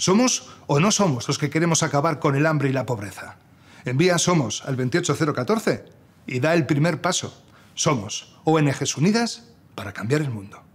¿Somos o no somos los que queremos acabar con el hambre y la pobreza? Envía Somos al 28014 y da el primer paso. Somos ONGs Unidas para cambiar el mundo.